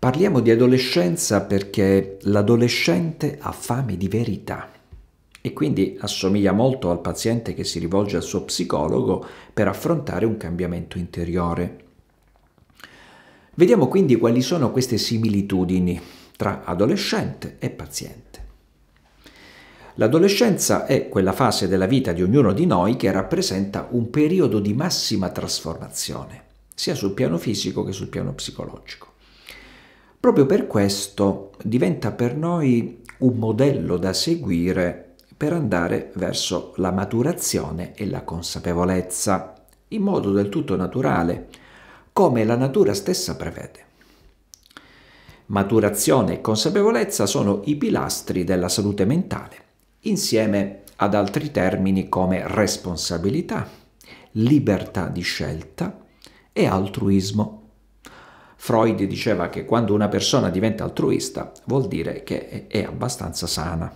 Parliamo di adolescenza perché l'adolescente ha fame di verità e quindi assomiglia molto al paziente che si rivolge al suo psicologo per affrontare un cambiamento interiore. Vediamo quindi quali sono queste similitudini tra adolescente e paziente. L'adolescenza è quella fase della vita di ognuno di noi che rappresenta un periodo di massima trasformazione, sia sul piano fisico che sul piano psicologico. Proprio per questo diventa per noi un modello da seguire per andare verso la maturazione e la consapevolezza, in modo del tutto naturale, come la natura stessa prevede. Maturazione e consapevolezza sono i pilastri della salute mentale, insieme ad altri termini come responsabilità, libertà di scelta e altruismo. Freud diceva che quando una persona diventa altruista vuol dire che è abbastanza sana.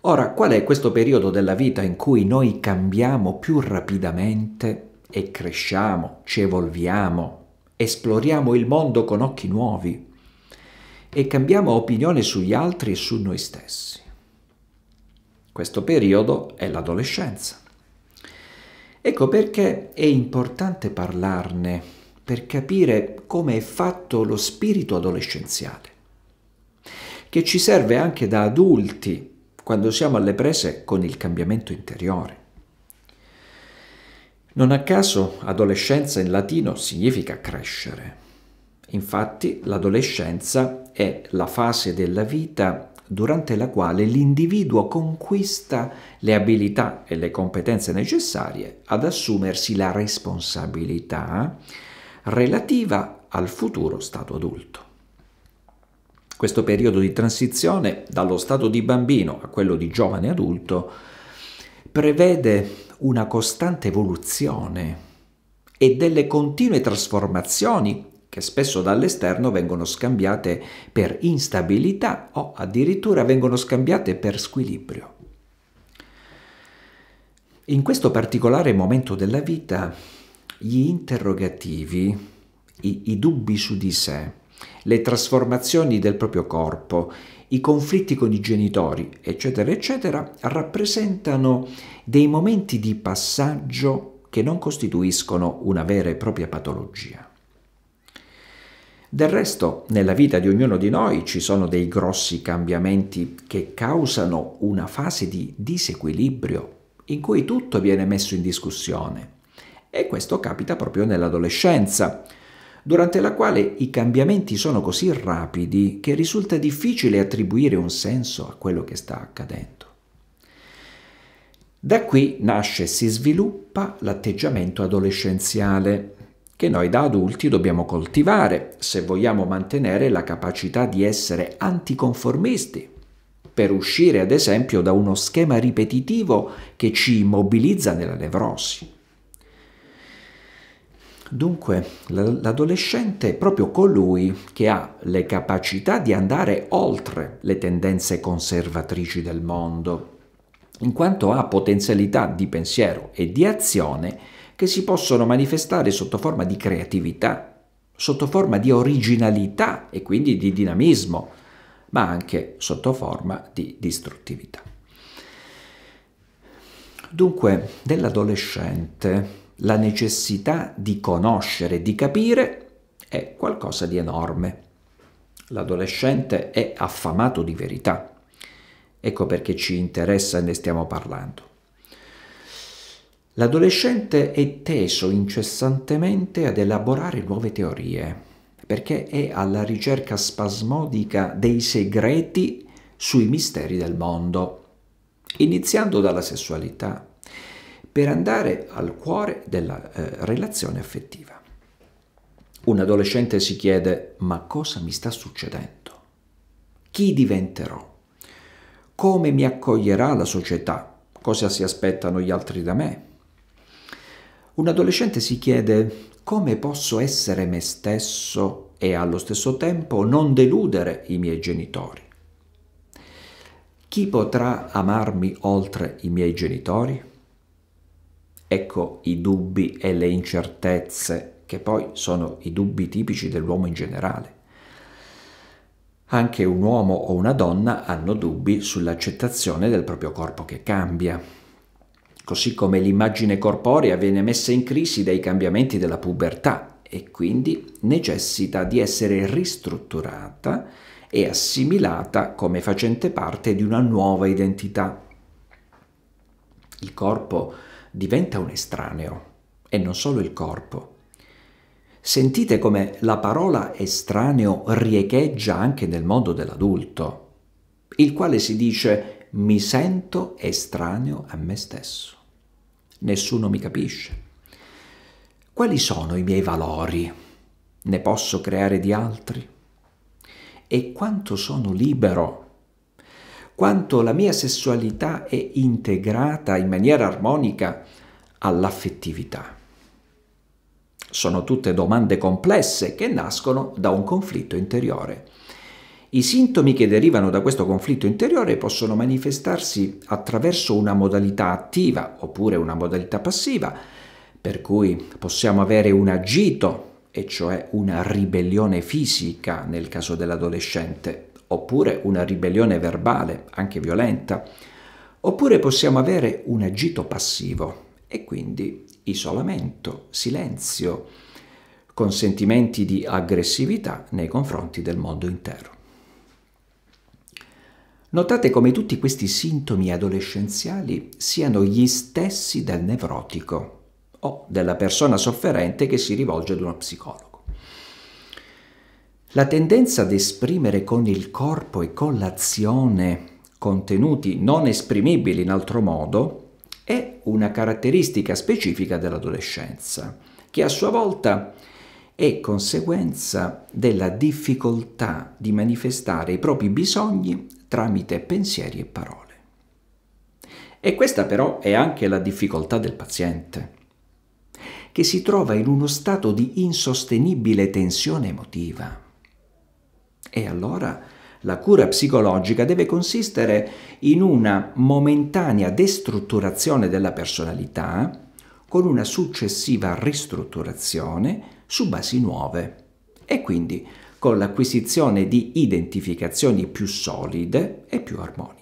Ora, qual è questo periodo della vita in cui noi cambiamo più rapidamente e cresciamo, ci evolviamo, esploriamo il mondo con occhi nuovi e cambiamo opinione sugli altri e su noi stessi? Questo periodo è l'adolescenza. Ecco perché è importante parlarne per capire come è fatto lo spirito adolescenziale, che ci serve anche da adulti quando siamo alle prese con il cambiamento interiore. Non a caso adolescenza in latino significa crescere. Infatti l'adolescenza è la fase della vita durante la quale l'individuo conquista le abilità e le competenze necessarie ad assumersi la responsabilità relativa al futuro stato adulto. Questo periodo di transizione dallo stato di bambino a quello di giovane adulto prevede una costante evoluzione e delle continue trasformazioni che spesso dall'esterno vengono scambiate per instabilità o addirittura vengono scambiate per squilibrio. In questo particolare momento della vita gli interrogativi, i, i dubbi su di sé, le trasformazioni del proprio corpo, i conflitti con i genitori, eccetera, eccetera, rappresentano dei momenti di passaggio che non costituiscono una vera e propria patologia. Del resto, nella vita di ognuno di noi ci sono dei grossi cambiamenti che causano una fase di disequilibrio in cui tutto viene messo in discussione e questo capita proprio nell'adolescenza, durante la quale i cambiamenti sono così rapidi che risulta difficile attribuire un senso a quello che sta accadendo. Da qui nasce e si sviluppa l'atteggiamento adolescenziale, che noi da adulti dobbiamo coltivare se vogliamo mantenere la capacità di essere anticonformisti, per uscire ad esempio da uno schema ripetitivo che ci immobilizza nella nevrosi. Dunque, l'adolescente è proprio colui che ha le capacità di andare oltre le tendenze conservatrici del mondo, in quanto ha potenzialità di pensiero e di azione che si possono manifestare sotto forma di creatività, sotto forma di originalità e quindi di dinamismo, ma anche sotto forma di distruttività. Dunque, dell'adolescente la necessità di conoscere, di capire, è qualcosa di enorme. L'adolescente è affamato di verità. Ecco perché ci interessa e ne stiamo parlando. L'adolescente è teso incessantemente ad elaborare nuove teorie, perché è alla ricerca spasmodica dei segreti sui misteri del mondo, iniziando dalla sessualità, per andare al cuore della eh, relazione affettiva. Un adolescente si chiede ma cosa mi sta succedendo? Chi diventerò? Come mi accoglierà la società? Cosa si aspettano gli altri da me? Un adolescente si chiede come posso essere me stesso e allo stesso tempo non deludere i miei genitori. Chi potrà amarmi oltre i miei genitori? Ecco i dubbi e le incertezze, che poi sono i dubbi tipici dell'uomo in generale. Anche un uomo o una donna hanno dubbi sull'accettazione del proprio corpo che cambia. Così come l'immagine corporea viene messa in crisi dai cambiamenti della pubertà e quindi necessita di essere ristrutturata e assimilata come facente parte di una nuova identità. Il corpo diventa un estraneo e non solo il corpo. Sentite come la parola estraneo riecheggia anche nel mondo dell'adulto, il quale si dice mi sento estraneo a me stesso. Nessuno mi capisce. Quali sono i miei valori? Ne posso creare di altri? E quanto sono libero quanto la mia sessualità è integrata in maniera armonica all'affettività. Sono tutte domande complesse che nascono da un conflitto interiore. I sintomi che derivano da questo conflitto interiore possono manifestarsi attraverso una modalità attiva oppure una modalità passiva, per cui possiamo avere un agito, e cioè una ribellione fisica nel caso dell'adolescente, oppure una ribellione verbale, anche violenta, oppure possiamo avere un agito passivo e quindi isolamento, silenzio, con sentimenti di aggressività nei confronti del mondo intero. Notate come tutti questi sintomi adolescenziali siano gli stessi del nevrotico o della persona sofferente che si rivolge ad uno psicologo. La tendenza ad esprimere con il corpo e con l'azione contenuti non esprimibili in altro modo è una caratteristica specifica dell'adolescenza, che a sua volta è conseguenza della difficoltà di manifestare i propri bisogni tramite pensieri e parole. E questa però è anche la difficoltà del paziente, che si trova in uno stato di insostenibile tensione emotiva e allora la cura psicologica deve consistere in una momentanea destrutturazione della personalità con una successiva ristrutturazione su basi nuove e quindi con l'acquisizione di identificazioni più solide e più armoniche.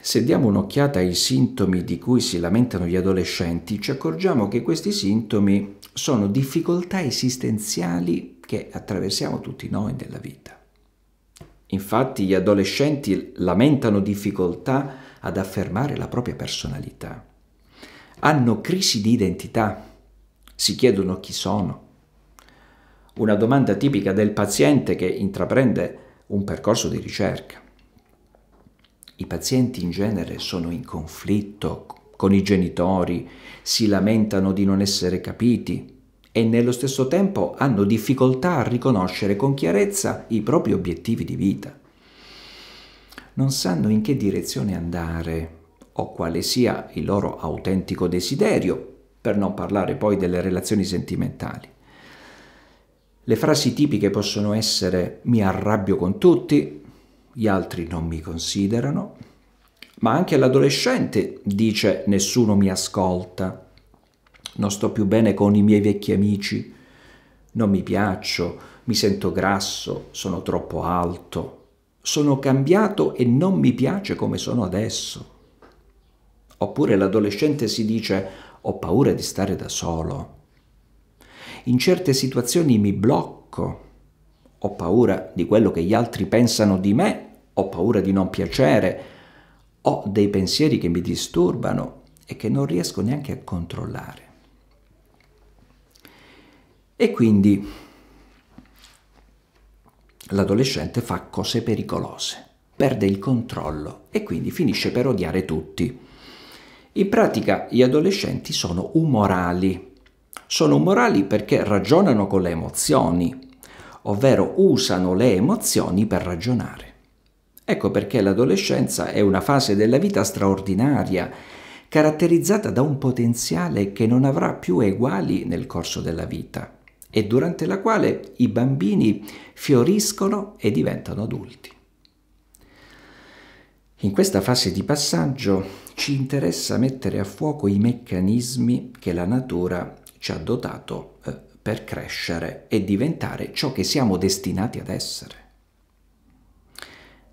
Se diamo un'occhiata ai sintomi di cui si lamentano gli adolescenti, ci accorgiamo che questi sintomi sono difficoltà esistenziali che attraversiamo tutti noi nella vita. Infatti gli adolescenti lamentano difficoltà ad affermare la propria personalità. Hanno crisi di identità, si chiedono chi sono. Una domanda tipica del paziente che intraprende un percorso di ricerca. I pazienti in genere sono in conflitto con i genitori, si lamentano di non essere capiti, e nello stesso tempo hanno difficoltà a riconoscere con chiarezza i propri obiettivi di vita. Non sanno in che direzione andare o quale sia il loro autentico desiderio, per non parlare poi delle relazioni sentimentali. Le frasi tipiche possono essere mi arrabbio con tutti, gli altri non mi considerano, ma anche l'adolescente dice nessuno mi ascolta, non sto più bene con i miei vecchi amici, non mi piaccio, mi sento grasso, sono troppo alto, sono cambiato e non mi piace come sono adesso. Oppure l'adolescente si dice ho paura di stare da solo, in certe situazioni mi blocco, ho paura di quello che gli altri pensano di me, ho paura di non piacere, ho dei pensieri che mi disturbano e che non riesco neanche a controllare. E quindi l'adolescente fa cose pericolose, perde il controllo e quindi finisce per odiare tutti. In pratica gli adolescenti sono umorali. Sono umorali perché ragionano con le emozioni, ovvero usano le emozioni per ragionare. Ecco perché l'adolescenza è una fase della vita straordinaria, caratterizzata da un potenziale che non avrà più eguali nel corso della vita e durante la quale i bambini fioriscono e diventano adulti. In questa fase di passaggio ci interessa mettere a fuoco i meccanismi che la natura ci ha dotato eh, per crescere e diventare ciò che siamo destinati ad essere.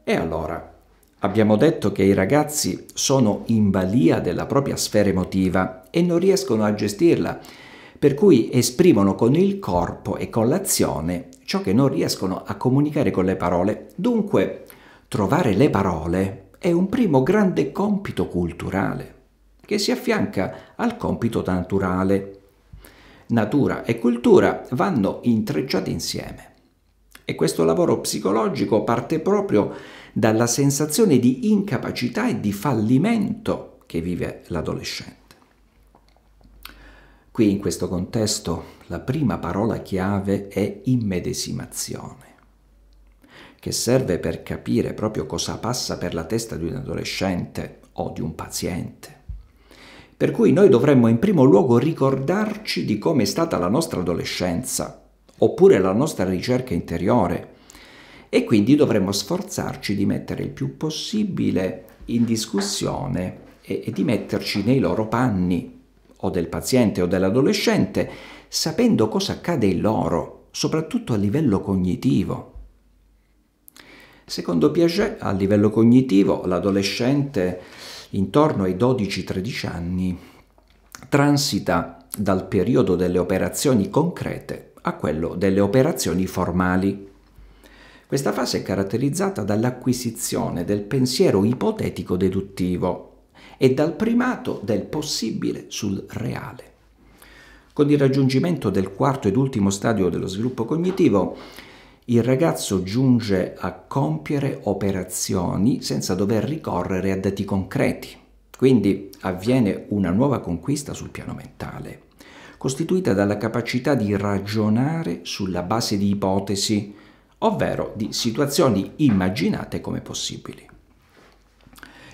E allora, abbiamo detto che i ragazzi sono in balia della propria sfera emotiva e non riescono a gestirla per cui esprimono con il corpo e con l'azione ciò che non riescono a comunicare con le parole. Dunque, trovare le parole è un primo grande compito culturale che si affianca al compito naturale. Natura e cultura vanno intrecciate insieme. E questo lavoro psicologico parte proprio dalla sensazione di incapacità e di fallimento che vive l'adolescente. Qui in questo contesto la prima parola chiave è immedesimazione, che serve per capire proprio cosa passa per la testa di un adolescente o di un paziente. Per cui noi dovremmo in primo luogo ricordarci di come è stata la nostra adolescenza, oppure la nostra ricerca interiore, e quindi dovremmo sforzarci di mettere il più possibile in discussione e, e di metterci nei loro panni o del paziente o dell'adolescente, sapendo cosa accade in loro, soprattutto a livello cognitivo. Secondo Piaget, a livello cognitivo, l'adolescente intorno ai 12-13 anni transita dal periodo delle operazioni concrete a quello delle operazioni formali. Questa fase è caratterizzata dall'acquisizione del pensiero ipotetico deduttivo, e dal primato del possibile sul reale. Con il raggiungimento del quarto ed ultimo stadio dello sviluppo cognitivo, il ragazzo giunge a compiere operazioni senza dover ricorrere a dati concreti. Quindi avviene una nuova conquista sul piano mentale, costituita dalla capacità di ragionare sulla base di ipotesi, ovvero di situazioni immaginate come possibili.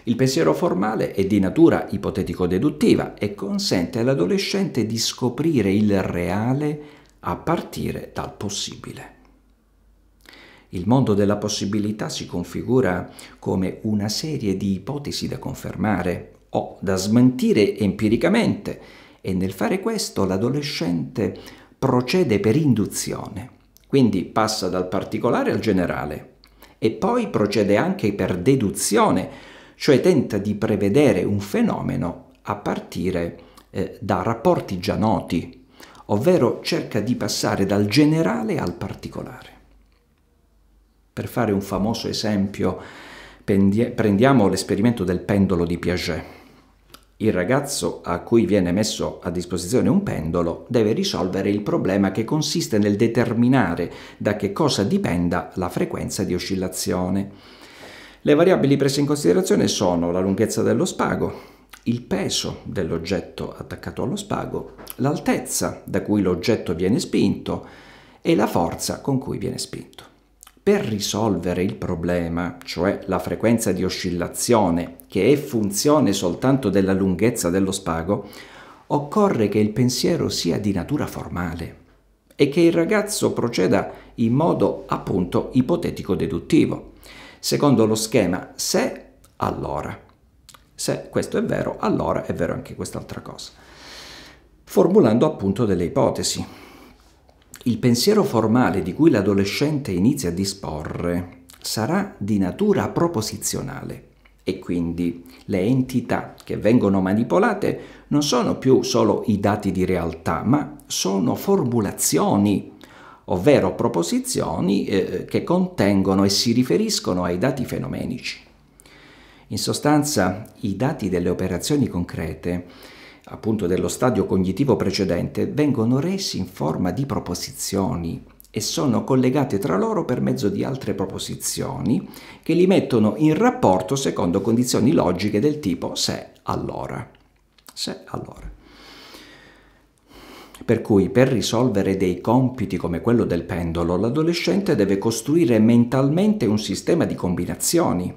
Il pensiero formale è di natura ipotetico-deduttiva e consente all'adolescente di scoprire il reale a partire dal possibile. Il mondo della possibilità si configura come una serie di ipotesi da confermare o da smentire empiricamente e nel fare questo l'adolescente procede per induzione, quindi passa dal particolare al generale e poi procede anche per deduzione, cioè tenta di prevedere un fenomeno a partire eh, da rapporti già noti, ovvero cerca di passare dal generale al particolare. Per fare un famoso esempio, prendiamo l'esperimento del pendolo di Piaget. Il ragazzo a cui viene messo a disposizione un pendolo deve risolvere il problema che consiste nel determinare da che cosa dipenda la frequenza di oscillazione le variabili prese in considerazione sono la lunghezza dello spago, il peso dell'oggetto attaccato allo spago, l'altezza da cui l'oggetto viene spinto e la forza con cui viene spinto. Per risolvere il problema, cioè la frequenza di oscillazione che è funzione soltanto della lunghezza dello spago, occorre che il pensiero sia di natura formale e che il ragazzo proceda in modo appunto ipotetico-deduttivo secondo lo schema se allora. Se questo è vero, allora è vero anche quest'altra cosa. Formulando appunto delle ipotesi. Il pensiero formale di cui l'adolescente inizia a disporre sarà di natura proposizionale e quindi le entità che vengono manipolate non sono più solo i dati di realtà, ma sono formulazioni ovvero proposizioni eh, che contengono e si riferiscono ai dati fenomenici. In sostanza, i dati delle operazioni concrete, appunto dello stadio cognitivo precedente, vengono resi in forma di proposizioni e sono collegate tra loro per mezzo di altre proposizioni che li mettono in rapporto secondo condizioni logiche del tipo se allora. Se allora. Per cui per risolvere dei compiti come quello del pendolo, l'adolescente deve costruire mentalmente un sistema di combinazioni,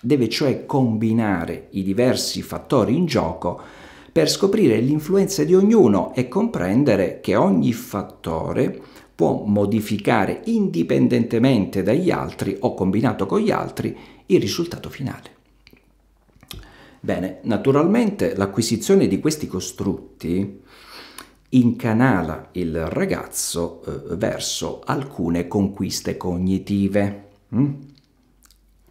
deve cioè combinare i diversi fattori in gioco per scoprire l'influenza di ognuno e comprendere che ogni fattore può modificare indipendentemente dagli altri o combinato con gli altri il risultato finale. Bene, naturalmente l'acquisizione di questi costrutti incanala il ragazzo eh, verso alcune conquiste cognitive. Mm?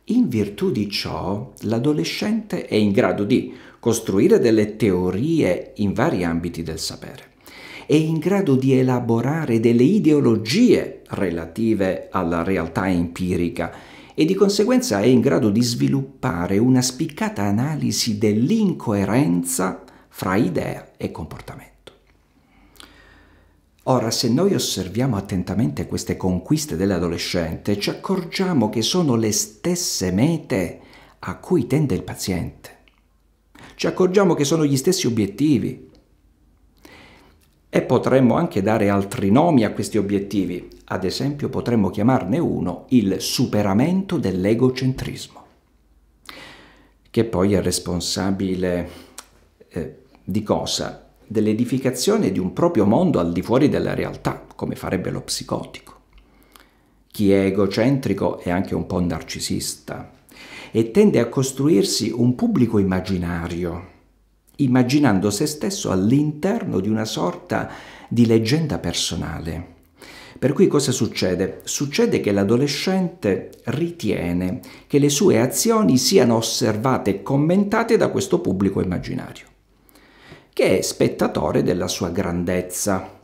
In virtù di ciò, l'adolescente è in grado di costruire delle teorie in vari ambiti del sapere, è in grado di elaborare delle ideologie relative alla realtà empirica e di conseguenza è in grado di sviluppare una spiccata analisi dell'incoerenza fra idea e comportamento. Ora, se noi osserviamo attentamente queste conquiste dell'adolescente, ci accorgiamo che sono le stesse mete a cui tende il paziente. Ci accorgiamo che sono gli stessi obiettivi. E potremmo anche dare altri nomi a questi obiettivi. Ad esempio, potremmo chiamarne uno il superamento dell'egocentrismo, che poi è responsabile eh, di cosa? dell'edificazione di un proprio mondo al di fuori della realtà, come farebbe lo psicotico. Chi è egocentrico è anche un po' narcisista e tende a costruirsi un pubblico immaginario, immaginando se stesso all'interno di una sorta di leggenda personale. Per cui cosa succede? Succede che l'adolescente ritiene che le sue azioni siano osservate e commentate da questo pubblico immaginario che è spettatore della sua grandezza.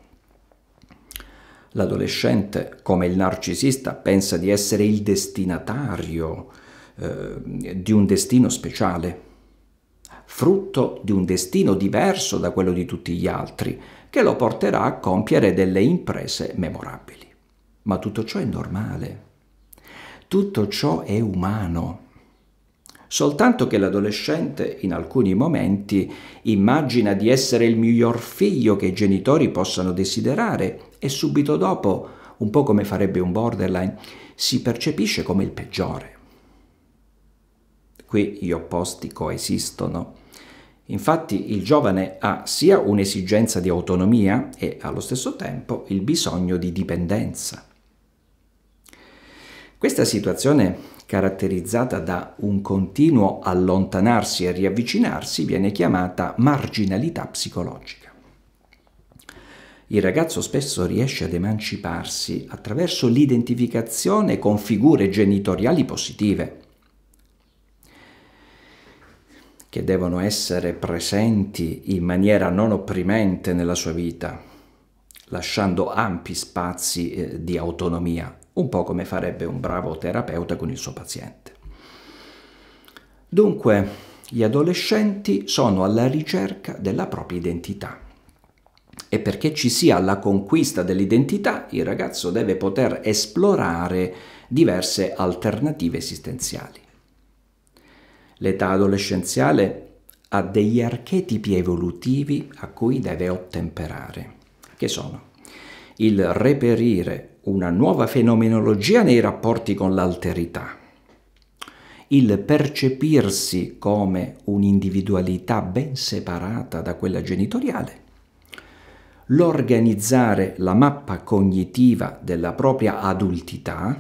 L'adolescente, come il narcisista, pensa di essere il destinatario eh, di un destino speciale, frutto di un destino diverso da quello di tutti gli altri, che lo porterà a compiere delle imprese memorabili. Ma tutto ciò è normale, tutto ciò è umano soltanto che l'adolescente in alcuni momenti immagina di essere il miglior figlio che i genitori possano desiderare e subito dopo, un po' come farebbe un borderline, si percepisce come il peggiore. Qui gli opposti coesistono. Infatti il giovane ha sia un'esigenza di autonomia e allo stesso tempo il bisogno di dipendenza. Questa situazione caratterizzata da un continuo allontanarsi e riavvicinarsi, viene chiamata marginalità psicologica. Il ragazzo spesso riesce ad emanciparsi attraverso l'identificazione con figure genitoriali positive, che devono essere presenti in maniera non opprimente nella sua vita, lasciando ampi spazi eh, di autonomia un po' come farebbe un bravo terapeuta con il suo paziente. Dunque, gli adolescenti sono alla ricerca della propria identità e perché ci sia la conquista dell'identità, il ragazzo deve poter esplorare diverse alternative esistenziali. L'età adolescenziale ha degli archetipi evolutivi a cui deve ottemperare, che sono il reperire una nuova fenomenologia nei rapporti con l'alterità. Il percepirsi come un'individualità ben separata da quella genitoriale, l'organizzare la mappa cognitiva della propria adultità,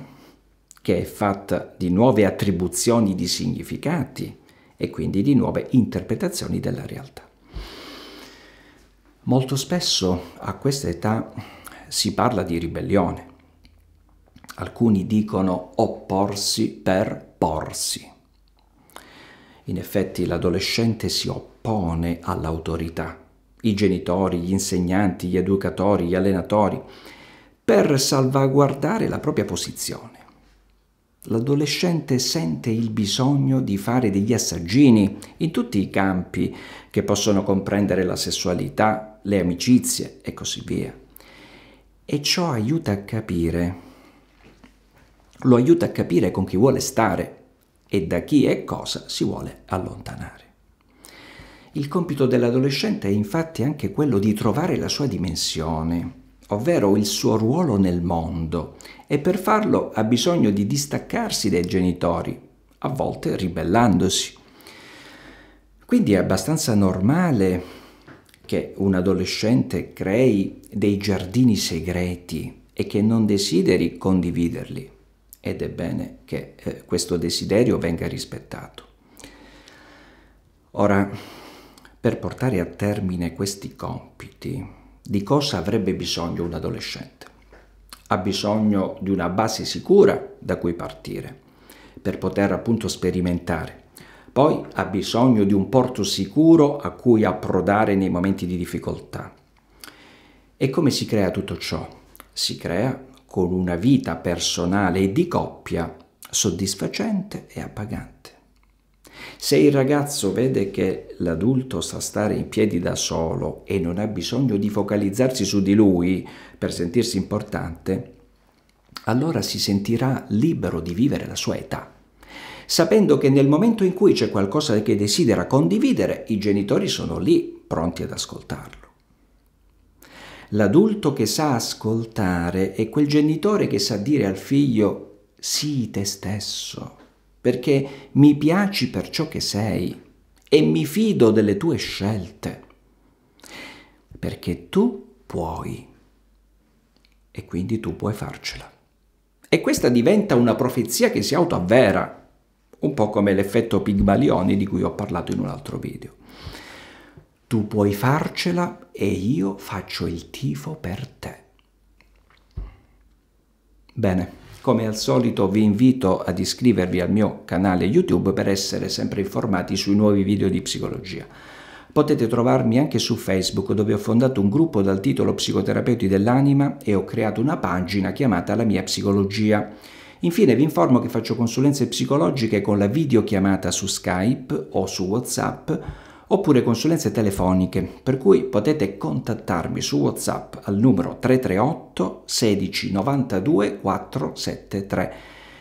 che è fatta di nuove attribuzioni di significati e quindi di nuove interpretazioni della realtà. Molto spesso a questa età si parla di ribellione, Alcuni dicono opporsi per porsi. In effetti l'adolescente si oppone all'autorità, i genitori, gli insegnanti, gli educatori, gli allenatori, per salvaguardare la propria posizione. L'adolescente sente il bisogno di fare degli assaggini in tutti i campi che possono comprendere la sessualità, le amicizie e così via. E ciò aiuta a capire lo aiuta a capire con chi vuole stare e da chi e cosa si vuole allontanare. Il compito dell'adolescente è infatti anche quello di trovare la sua dimensione, ovvero il suo ruolo nel mondo, e per farlo ha bisogno di distaccarsi dai genitori, a volte ribellandosi. Quindi è abbastanza normale che un adolescente crei dei giardini segreti e che non desideri condividerli ed è bene che eh, questo desiderio venga rispettato. Ora, per portare a termine questi compiti, di cosa avrebbe bisogno un adolescente? Ha bisogno di una base sicura da cui partire per poter appunto sperimentare. Poi ha bisogno di un porto sicuro a cui approdare nei momenti di difficoltà. E come si crea tutto ciò? Si crea con una vita personale e di coppia soddisfacente e appagante. Se il ragazzo vede che l'adulto sa stare in piedi da solo e non ha bisogno di focalizzarsi su di lui per sentirsi importante, allora si sentirà libero di vivere la sua età, sapendo che nel momento in cui c'è qualcosa che desidera condividere, i genitori sono lì pronti ad ascoltarlo. L'adulto che sa ascoltare è quel genitore che sa dire al figlio sii te stesso, perché mi piaci per ciò che sei e mi fido delle tue scelte, perché tu puoi e quindi tu puoi farcela. E questa diventa una profezia che si autoavvera, un po' come l'effetto Pigmalioni di cui ho parlato in un altro video. Tu puoi farcela e io faccio il tifo per te. Bene. Come al solito vi invito ad iscrivervi al mio canale YouTube per essere sempre informati sui nuovi video di psicologia. Potete trovarmi anche su Facebook dove ho fondato un gruppo dal titolo Psicoterapeuti dell'anima e ho creato una pagina chiamata La mia psicologia. Infine vi informo che faccio consulenze psicologiche con la videochiamata su Skype o su WhatsApp oppure consulenze telefoniche, per cui potete contattarmi su WhatsApp al numero 338 16 92 473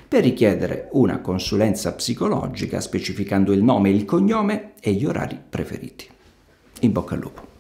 per richiedere una consulenza psicologica specificando il nome, il cognome e gli orari preferiti. In bocca al lupo.